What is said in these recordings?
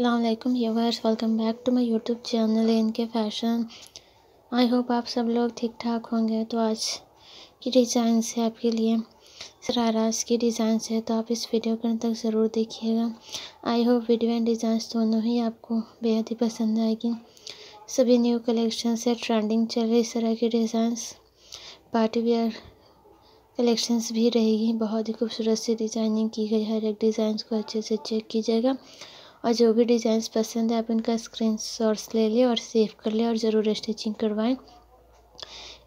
अल्लाम यूवर्स welcome back to my YouTube channel इनके फैशन आई होप आप सब लोग ठीक ठाक होंगे तो आज की डिज़ाइन से आपके लिए सरारास की डिज़ाइन से तो आप इस वीडियो के अंदर तक ज़रूर देखिएगा I hope video and design दोनों ही आपको बेहद ही पसंद आएगी सभी न्यू कलेक्शन से ट्रेंडिंग चल रही इस तरह की डिज़ाइंस पार्टी वेयर कलेक्शंस भी रहेगी बहुत ही खूबसूरत सी डिज़ाइनिंग की गई हर एक डिज़ाइन को अच्छे से चेक कीजिएगा और जो भी डिज़ाइंस पसंद है आप इनका स्क्रीन शॉट्स ले लें और सेव कर लें और ज़रूर स्टिचिंग करवाएँ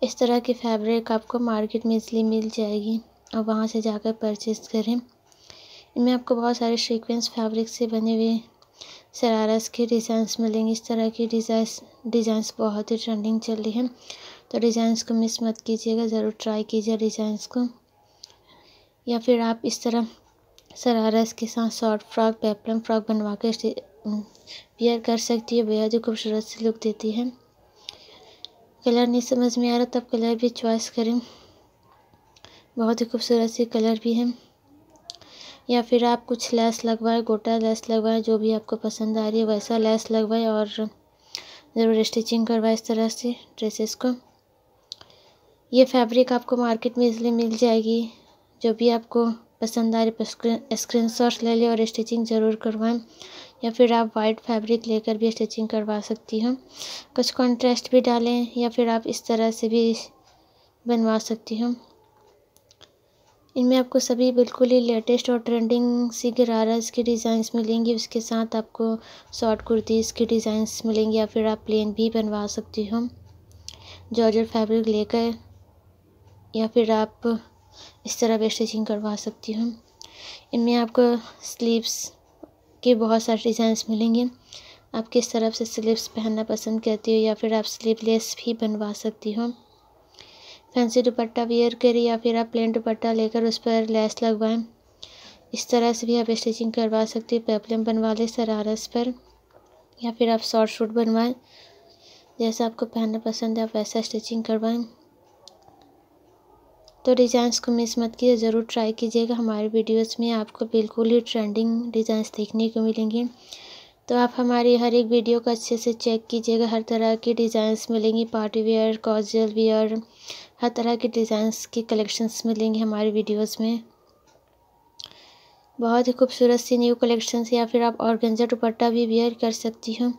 इस तरह की फैब्रिक आपको मार्केट में इसलिए मिल जाएगी और वहाँ से जाकर परचेज़ करें इनमें आपको बहुत सारे सीक्वेंस फैब्रिक से बने हुए शरारस के डिज़ाइंस मिलेंगे इस तरह की डिज़ाइंस डिज़ाइंस बहुत ही ट्रेंडिंग चल रही है तो डिज़ाइंस को मिस मत कीजिएगा ज़रूर ट्राई कीजिए डिज़ाइंस को या फिर आप इस तरह शरारा इसके साथ शॉर्ट फ्रॉक पेपलम फ्रॉक बनवा कर वेयर कर सकती है बेहद ही खूबसूरत सी लुक देती है कलर नहीं समझ में आ रहा तब कलर भी चॉइस करें बहुत ही खूबसूरत सी कलर भी है या फिर आप कुछ लेस लगवाएं गोटा लेस लगवाएं जो भी आपको पसंद आ रही है वैसा लेस लगवाएं और ज़रूर स्टिचिंग करवाएं इस तरह से ड्रेसेस को ये फैब्रिक आपको मार्केट में इसलिए मिल जाएगी जो भी आपको पसंद आए स्क्रीन शॉट्स ले लें और स्टिचिंग ज़रूर करवाएं या फिर आप वाइट फैब्रिक लेकर भी स्टिचिंग करवा सकती हैं कुछ कॉन्ट्रास्ट भी डालें या फिर आप इस तरह से भी बनवा सकती हैं इनमें आपको सभी बिल्कुल ही लेटेस्ट और ट्रेंडिंग सी गराराज की डिज़ाइंस मिलेंगी उसके साथ आपको शॉर्ट कुर्तीज़ की डिज़ाइंस मिलेंगी या फिर आप प्लेन भी बनवा सकती हो जॉर्जर फैब्रिक लेकर या फिर आप इस तरह भी स्टिचिंग करवा सकती हूँ इनमें आपको स्लीव्स के बहुत सारे डिज़ाइंस मिलेंगे आप किस तरफ से स्लीव्स पहनना पसंद करती हो या फिर आप स्लीवलेस भी बनवा सकती हो फैंसी दुपट्टा वेयर करें या फिर आप प्लेन दुपट्टा लेकर उस पर लेस लगवाएं इस तरह से भी आप स्टिचिंग करवा सकती हो पेपलम बनवा लें सरारस पर या फिर आप शॉर्ट सूट बनवाएं जैसा आपको पहनना पसंद है आप वैसा स्टिचिंग करवाएं तो डिज़ाइंस को मिस मत कीजिए ज़रूर ट्राई कीजिएगा हमारे वीडियोस में आपको बिल्कुल ही ट्रेंडिंग डिज़ाइंस देखने को मिलेंगी तो आप हमारी हर एक वीडियो को अच्छे से चेक कीजिएगा हर तरह की डिज़ाइंस मिलेंगी पार्टी वेयर कॉजल वेयर हर तरह के डिज़ाइंस के कलेक्शंस मिलेंगे हमारे वीडियोस में बहुत ही खूबसूरत सी न्यू कलेक्शंस या फिर आप ऑर्गेंजा दुपट्टा भी वेयर कर सकती हूँ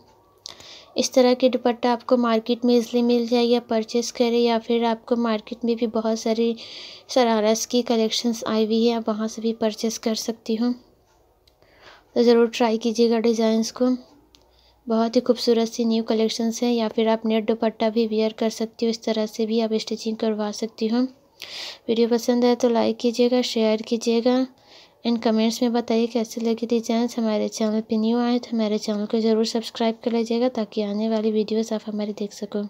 इस तरह के दुपट्टा आपको मार्केट में इसलिए मिल जाएगी आप परचेस करें या फिर आपको मार्केट में भी बहुत सारी शरारस की कलेक्शंस आई हुई है आप वहाँ से भी परचेस कर सकती हूँ तो ज़रूर ट्राई कीजिएगा डिज़ाइंस को बहुत ही खूबसूरत सी न्यू कलेक्शंस हैं या फिर आप नेट दुपट्टा भी वेयर कर सकती हो इस तरह से भी आप स्टिचिंग करवा सकती हो वीडियो पसंद आए तो लाइक कीजिएगा शेयर कीजिएगा इन कमेंट्स में बताइए कैसे लगी डिजाइंस हमारे चैनल पर न्यू आए तो हमारे चैनल को ज़रूर सब्सक्राइब कर लीजिएगा ताकि आने वाली वीडियोस आप हमारी देख सको